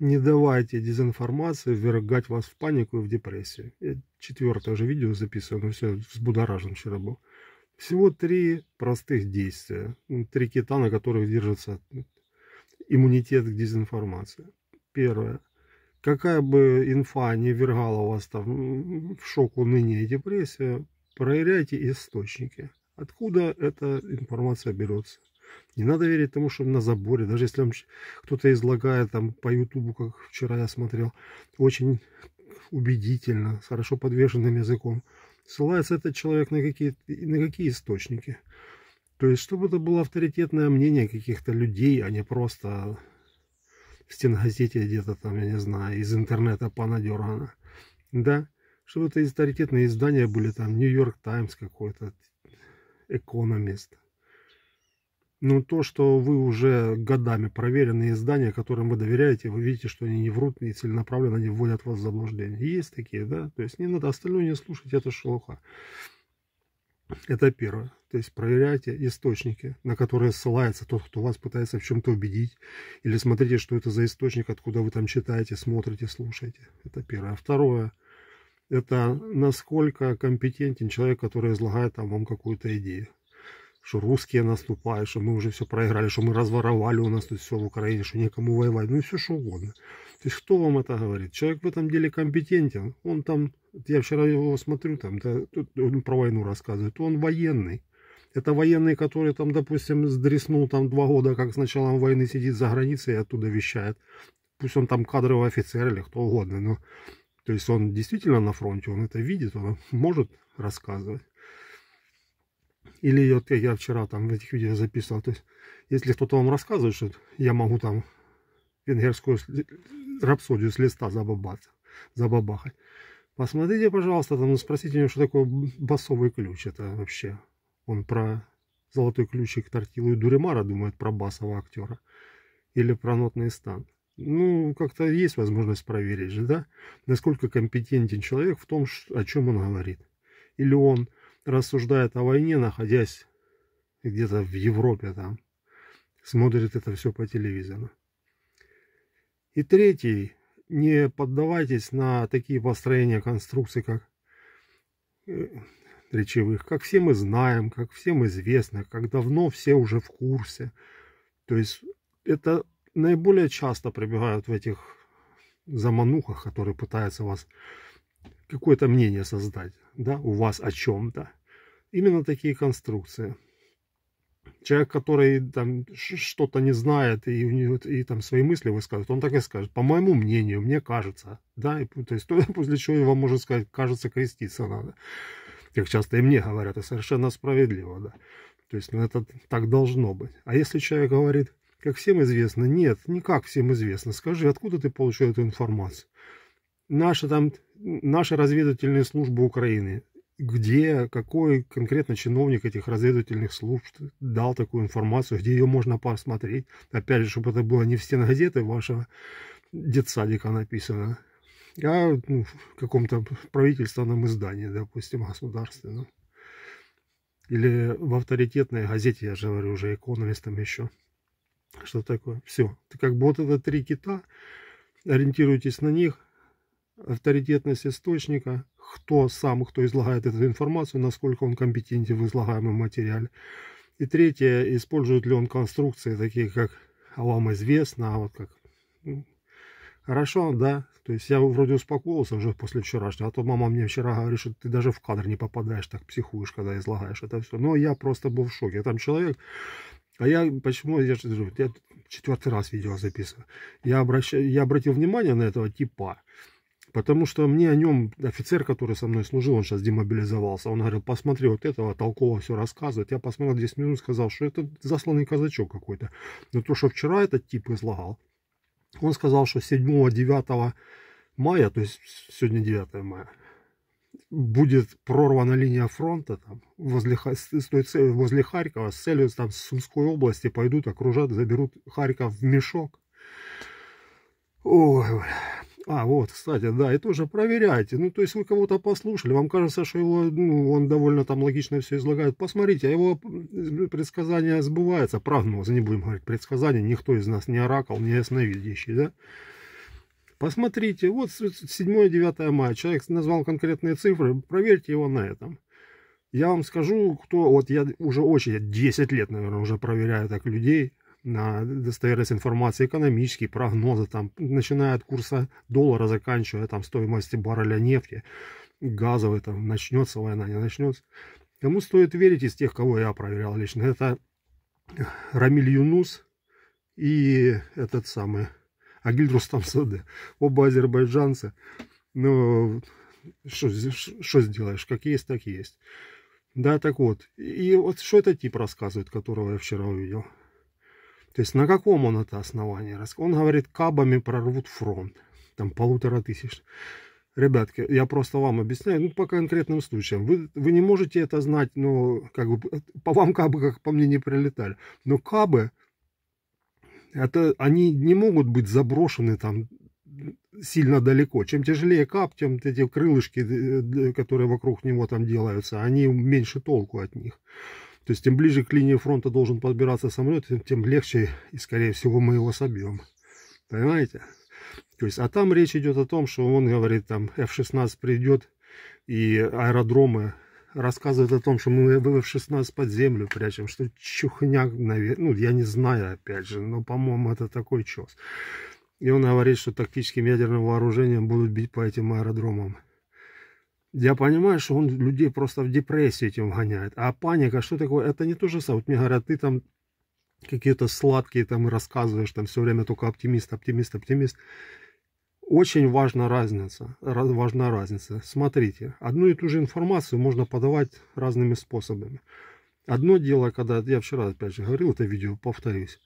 не давайте дезинформации ввергать вас в панику и в депрессию. Я четвертое уже видео записываю, но все, взбудоражен вчера был. Всего три простых действия, ну, три кита, на которых держится иммунитет к дезинформации. Первое. Какая бы инфа не ввергала вас там в шок, уныние и депрессия, проверяйте источники. Откуда эта информация берется? Не надо верить тому, что на заборе, даже если вам кто-то излагает там по ютубу, как вчера я смотрел, очень убедительно, с хорошо подвешенным языком. Ссылается этот человек на какие, на какие источники. То есть, чтобы это было авторитетное мнение каких-то людей, а не просто в стенгазете где-то там, я не знаю, из интернета понадергано. Да, чтобы это авторитетные издания были, там, Нью-Йорк Таймс какой-то, Экономист. Ну, то, что вы уже годами проверенные издания, которым вы доверяете, вы видите, что они не врут не целенаправленно они вводят вас в заблуждение. Есть такие, да? То есть не надо остальное не слушать, это шелуха. Это первое. То есть проверяйте источники, на которые ссылается тот, кто вас пытается в чем-то убедить. Или смотрите, что это за источник, откуда вы там читаете, смотрите, слушаете. Это первое. А второе это насколько компетентен человек, который излагает там вам какую-то идею что русские наступают, что мы уже все проиграли, что мы разворовали у нас тут все в Украине, что некому воевать, ну и все что угодно. То есть кто вам это говорит? Человек в этом деле компетентен, он там, я вчера его смотрю, там, да, он про войну рассказывает, он военный. Это военный, который там, допустим, сдреснул там два года, как с началом войны сидит за границей и оттуда вещает. Пусть он там кадровый офицер или кто угодно, но то есть он действительно на фронте, он это видит, он может рассказывать. Или вот как я вчера там в этих видео записывал. То есть, если кто-то вам рассказывает, что я могу там венгерскую рапсодию с листа забабаться, забабахать. Посмотрите, пожалуйста, там спросите у него, что такое басовый ключ. Это вообще он про золотой ключик Тортилу и Дуримара думает про басового актера. Или про нотный стан. Ну, как-то есть возможность проверить же, да? Насколько компетентен человек в том, о чем он говорит. Или он рассуждает о войне, находясь где-то в Европе там, смотрит это все по телевизору. И третий, не поддавайтесь на такие построения конструкций, как э, речевых, как все мы знаем, как всем известно, как давно все уже в курсе. То есть это наиболее часто прибегают в этих заманухах, которые пытаются вас какое-то мнение создать, да, у вас о чем-то. Именно такие конструкции. Человек, который там что-то не знает и, и там свои мысли высказывает, он так и скажет, по моему мнению, мне кажется, да, и, то есть то, после чего его может сказать, кажется, креститься надо. Как часто и мне говорят, и совершенно справедливо, да. То есть ну, это так должно быть. А если человек говорит, как всем известно, нет, не как всем известно, скажи, откуда ты получил эту информацию? наша там, наши разведывательные службы Украины. Где, какой конкретно чиновник этих разведывательных служб дал такую информацию, где ее можно посмотреть. Опять же, чтобы это было не в стенах газеты вашего детсадика написано, а ну, в каком-то правительственном издании, допустим, государственном. Или в авторитетной газете, я же говорю, уже экономистом еще. Что такое? Все. Как бы вот это три кита, ориентируйтесь на них, авторитетность источника, кто сам, кто излагает эту информацию, насколько он компетентен в излагаемом материале. И третье, использует ли он конструкции, такие как «а вам известно», а вот как ну, «хорошо, да». То есть я вроде успокоился уже после вчерашнего, а то мама мне вчера говорит, что ты даже в кадр не попадаешь, так психуешь, когда излагаешь это все. Но я просто был в шоке. я Там человек а я почему я, я четвертый раз видео записываю? Я, обращаю, я обратил внимание на этого типа. Потому что мне о нем офицер, который со мной служил, он сейчас демобилизовался, он говорил, посмотри, вот этого толково все рассказывает. Я посмотрел 10 минут сказал, что это засланный казачок какой-то. Но то, что вчера этот тип излагал, он сказал, что 7-9 мая, то есть сегодня 9 мая, будет прорвана линия фронта там, возле, возле Харькова с целью там, с Сумской области пойдут, окружат, заберут Харьков в мешок. Ой, а, вот, кстати, да, и тоже проверяйте. Ну, то есть вы кого-то послушали, вам кажется, что его, ну, он довольно там логично все излагает. Посмотрите, а его предсказание сбывается, прогнозы, ну, не будем говорить, предсказания, никто из нас не оракул, не ясновидящий, да? Посмотрите, вот 7-9 мая, человек назвал конкретные цифры, проверьте его на этом. Я вам скажу, кто, вот я уже очень, 10 лет, наверное, уже проверяю так людей, на достоверность информации, экономические прогнозы, там, начиная от курса доллара, заканчивая там стоимости барреля нефти, газовой, там, начнется война, не начнется. Кому стоит верить из тех, кого я проверял лично, это Рамиль Юнус и этот самый Агиль Рустамсаде. Оба азербайджанца. но ну, что сделаешь, как есть, так есть. Да, так вот. И вот что этот тип рассказывает, которого я вчера увидел. То есть на каком он это основании? Он говорит, кабами прорвут фронт. Там полутора тысяч. Ребятки, я просто вам объясняю, ну, по конкретным случаям. Вы, вы не можете это знать, но ну, как бы, по вам кабы, как по мне, не прилетали. Но кабы, это, они не могут быть заброшены там сильно далеко. Чем тяжелее кап, тем эти крылышки, э, которые вокруг него там делаются, они меньше толку от них. То есть, тем ближе к линии фронта должен подбираться самолет, тем легче и, скорее всего, мы его собьем. Понимаете? То есть, а там речь идет о том, что он говорит, там, F-16 придет, и аэродромы рассказывают о том, что мы F-16 под землю прячем, что чухня, наверное, ну, я не знаю, опять же, но, по-моему, это такой чес. И он говорит, что тактическим ядерным вооружением будут бить по этим аэродромам. Я понимаю, что он людей просто в депрессию этим вгоняет. А паника, что такое? Это не то же самое. Вот мне говорят, ты там какие-то сладкие там рассказываешь, там все время только оптимист, оптимист, оптимист. Очень важна разница, раз, важна разница. Смотрите, одну и ту же информацию можно подавать разными способами. Одно дело, когда, я вчера опять же говорил это видео, повторюсь,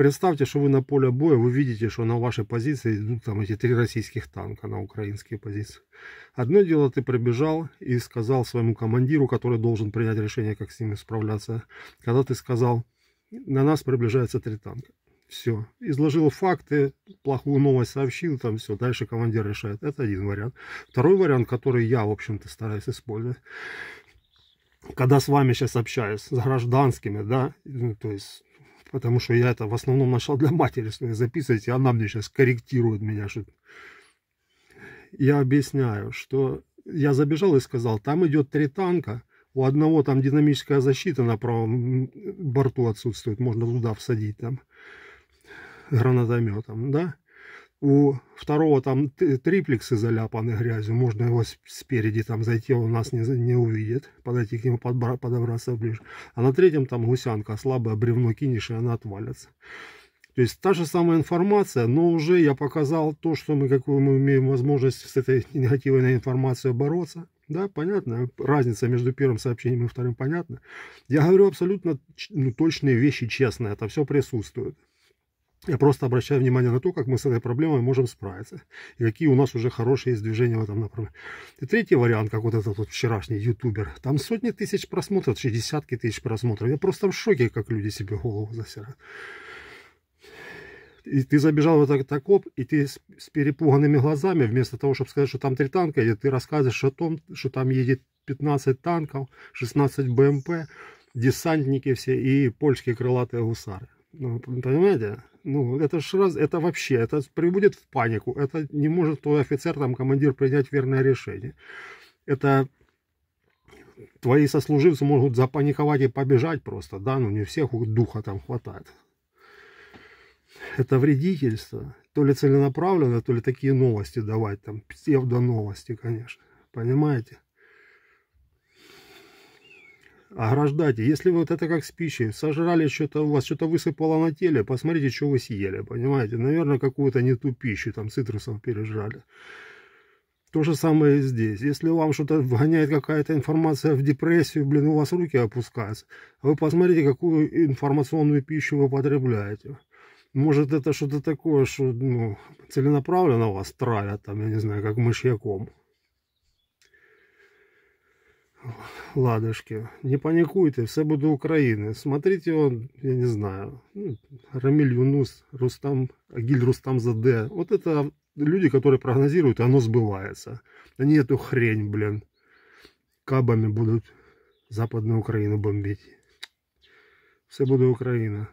Представьте, что вы на поле боя, вы видите, что на вашей позиции, идут там эти три российских танка на украинские позиции. Одно дело, ты пробежал и сказал своему командиру, который должен принять решение, как с ними справляться, когда ты сказал, на нас приближается три танка. Все. Изложил факты, плохую новость сообщил, там все. Дальше командир решает. Это один вариант. Второй вариант, который я, в общем-то, стараюсь использовать когда с вами сейчас общаюсь, с гражданскими, да, ну, то есть Потому что я это в основном начал для матери, что записывать, и она мне сейчас корректирует меня. Что... Я объясняю, что я забежал и сказал, там идет три танка, у одного там динамическая защита на правом борту отсутствует, можно туда всадить там гранатометом, да. У второго там триплексы заляпаны грязью. Можно его спереди там зайти, он нас не, не увидит. Подойти к нему, подбра, подобраться ближе. А на третьем там гусянка, слабое бревно кинешь, и она отвалится. То есть та же самая информация, но уже я показал то, что мы, какую мы имеем возможность с этой негативной информацией бороться. Да, понятно. Разница между первым сообщением и вторым понятна. Я говорю абсолютно ну, точные вещи, честно. Это все присутствует. Я просто обращаю внимание на то, как мы с этой проблемой можем справиться. И какие у нас уже хорошие есть движения в этом направлении. И третий вариант, как вот этот вот вчерашний ютубер. Там сотни тысяч просмотров, вообще десятки тысяч просмотров. Я просто в шоке, как люди себе голову засирают. И ты забежал в этот окоп, и ты с, с перепуганными глазами, вместо того, чтобы сказать, что там три танка едет, ты рассказываешь о том, что там едет 15 танков, 16 БМП, десантники все и польские крылатые гусары. Ну, понимаете? Ну, это ж раз, это вообще, это приводит в панику. Это не может твой офицер, там, командир принять верное решение. Это твои сослуживцы могут запаниковать и побежать просто, да, ну не всех духа там хватает. Это вредительство. То ли целенаправленно, то ли такие новости давать, там, псевдо новости, конечно. Понимаете? ограждайте. Если вот это как с пищей, сожрали что-то у вас, что-то высыпало на теле, посмотрите, что вы съели, понимаете? Наверное, какую-то не ту пищу, там цитрусов пережрали. То же самое и здесь. Если вам что-то вгоняет какая-то информация в депрессию, блин, у вас руки опускаются. Вы посмотрите, какую информационную пищу вы потребляете. Может, это что-то такое, что ну, целенаправленно вас травят, там, я не знаю, как мышьяком ладушки, не паникуйте, все будет України. Смотрите, он, я не знаю, ну, Рамиль Юнус, Рустам, Агиль Рустам Заде. Вот это люди, которые прогнозируют, и оно сбывается. Они эту хрень, блин, кабами будут Западную Украину бомбить. Все будет Украина